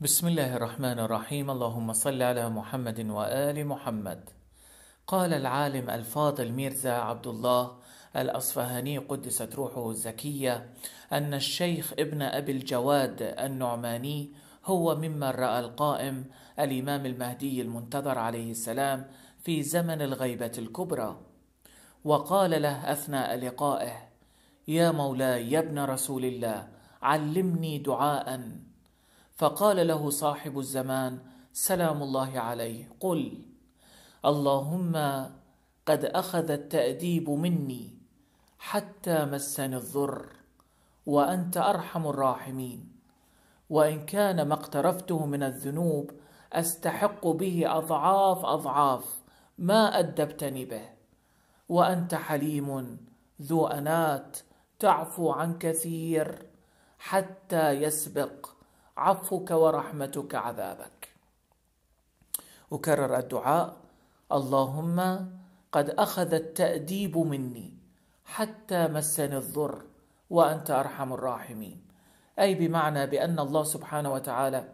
بسم الله الرحمن الرحيم اللهم صل على محمد وآل محمد قال العالم الفاضل ميرزا عبد الله الأصفهاني قدست روحه الزكية أن الشيخ ابن أبي الجواد النعماني هو ممن رأى القائم الإمام المهدي المنتظر عليه السلام في زمن الغيبة الكبرى وقال له أثناء لقائه يا مولاي يا ابن رسول الله علمني دعاءً فقال له صاحب الزمان سلام الله عليه قل اللهم قد اخذ التاديب مني حتى مسني الضر وانت ارحم الراحمين وان كان ما اقترفته من الذنوب استحق به اضعاف اضعاف ما ادبتني به وانت حليم ذو انات تعفو عن كثير حتى يسبق عفوك ورحمتك عذابك أكرر الدعاء اللهم قد أخذ التأديب مني حتى مسني الضر وأنت أرحم الراحمين أي بمعنى بأن الله سبحانه وتعالى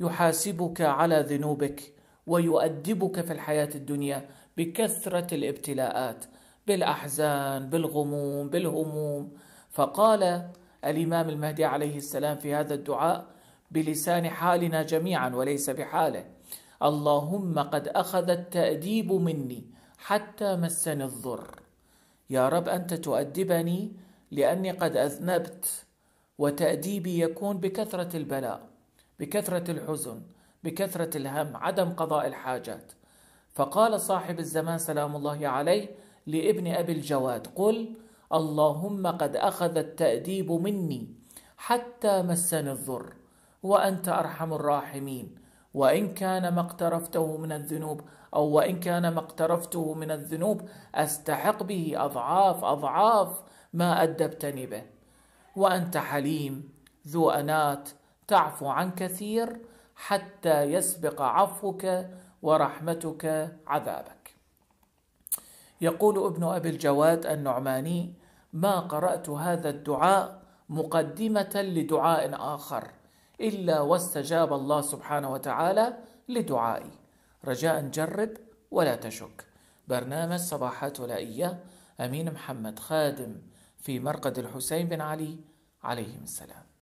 يحاسبك على ذنوبك ويؤدبك في الحياة الدنيا بكثرة الابتلاءات بالأحزان بالغموم بالهموم فقال الإمام المهدي عليه السلام في هذا الدعاء بلسان حالنا جميعا وليس بحاله اللهم قد اخذ التاديب مني حتى مسني الضر يا رب انت تؤدبني لاني قد اذنبت وتاديبي يكون بكثره البلاء بكثره الحزن بكثره الهم عدم قضاء الحاجات فقال صاحب الزمان سلام الله عليه لابن ابي الجواد قل اللهم قد اخذ التاديب مني حتى مسني الضر وأنت أرحم الراحمين وإن كان ما اقترفته من الذنوب أو وإن كان ما اقترفته من الذنوب أستحق به أضعاف أضعاف ما أدبتني به وأنت حليم ذو أنات تعفو عن كثير حتى يسبق عفوك ورحمتك عذابك يقول ابن أبي الجواد النعماني ما قرأت هذا الدعاء مقدمة لدعاء آخر إلا واستجاب الله سبحانه وتعالى لدعائي رجاء جرب ولا تشك برنامج صباحات ولائية أمين محمد خادم في مرقد الحسين بن علي عليهم السلام